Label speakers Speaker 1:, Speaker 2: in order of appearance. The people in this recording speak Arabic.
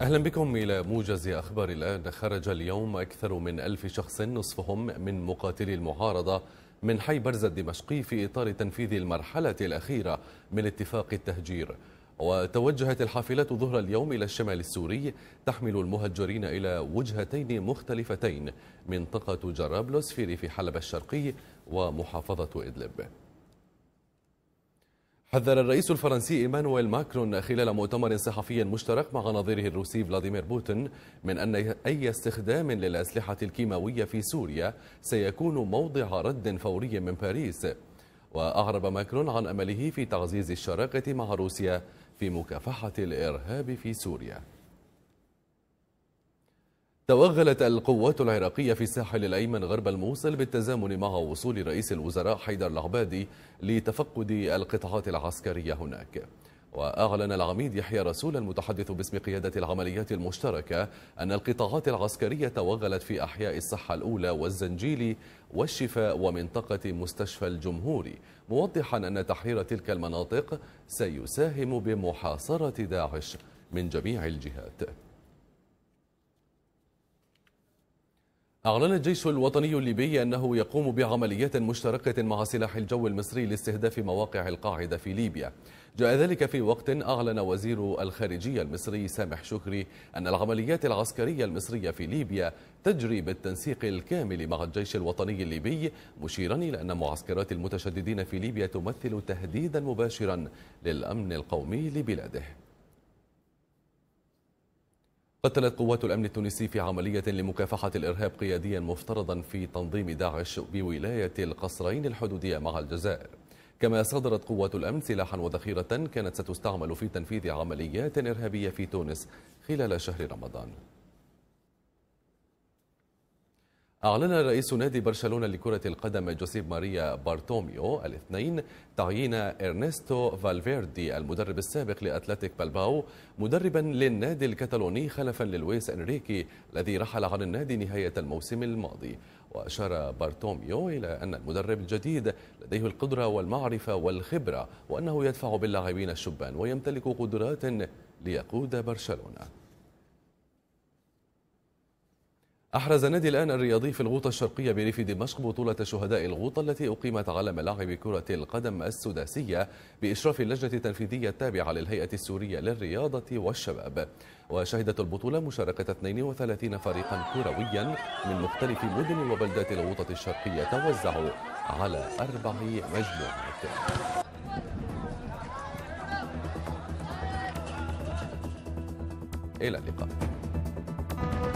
Speaker 1: أهلا بكم إلى موجز أخبار الآن خرج اليوم أكثر من ألف شخص نصفهم من مقاتلي المعارضة من حي برزة الدمشقي في إطار تنفيذ المرحلة الأخيرة من اتفاق التهجير وتوجهت الحافلات ظهر اليوم إلى الشمال السوري تحمل المهجرين إلى وجهتين مختلفتين منطقة جرابلس في ريف حلب الشرقي ومحافظة إدلب حذر الرئيس الفرنسي إيمانويل ماكرون خلال مؤتمر صحفي مشترك مع نظيره الروسي فلاديمير بوتين من أن أي استخدام للأسلحة الكيماوية في سوريا سيكون موضع رد فوري من باريس وأعرب ماكرون عن أمله في تعزيز الشراكة مع روسيا في مكافحة الإرهاب في سوريا توغلت القوات العراقية في الساحل الأيمن غرب الموصل بالتزامن مع وصول رئيس الوزراء حيدر العبادي لتفقد القطاعات العسكرية هناك وأعلن العميد يحيى رسول المتحدث باسم قيادة العمليات المشتركة أن القطاعات العسكرية توغلت في أحياء الصحة الأولى والزنجيل والشفاء ومنطقة مستشفى الجمهوري موضحا أن تحرير تلك المناطق سيساهم بمحاصرة داعش من جميع الجهات أعلن الجيش الوطني الليبي أنه يقوم بعمليات مشتركة مع سلاح الجو المصري لاستهداف مواقع القاعدة في ليبيا جاء ذلك في وقت أعلن وزير الخارجية المصري سامح شكري أن العمليات العسكرية المصرية في ليبيا تجري بالتنسيق الكامل مع الجيش الوطني الليبي مشيرا إلى أن معسكرات المتشددين في ليبيا تمثل تهديدا مباشرا للأمن القومي لبلاده قتلت قوات الأمن التونسي في عملية لمكافحة الإرهاب قياديا مفترضا في تنظيم داعش بولاية القصرين الحدودية مع الجزائر كما صدرت قوات الأمن سلاحا وذخيرة كانت ستستعمل في تنفيذ عمليات إرهابية في تونس خلال شهر رمضان أعلن رئيس نادي برشلونة لكرة القدم جوسيب ماريا بارتوميو الاثنين تعيين إرنستو فالفيردي المدرب السابق لأتلتيك بلباو مدربا للنادي الكتالوني خلفا للويس إنريكي الذي رحل عن النادي نهاية الموسم الماضي وأشار بارتوميو إلى أن المدرب الجديد لديه القدرة والمعرفة والخبرة وأنه يدفع باللاعبين الشبان ويمتلك قدرات ليقود برشلونة أحرز نادي الآن الرياضي في الغوطة الشرقية بريف دمشق بطولة شهداء الغوطة التي أقيمت على ملاعب كرة القدم السداسية بإشراف اللجنة التنفيذية التابعة للهيئة السورية للرياضة والشباب وشهدت البطولة مشاركة 32 فريقا كرويا من مختلف مدن وبلدات الغوطة الشرقية توزعوا على أربع مجموعات إلى اللقاء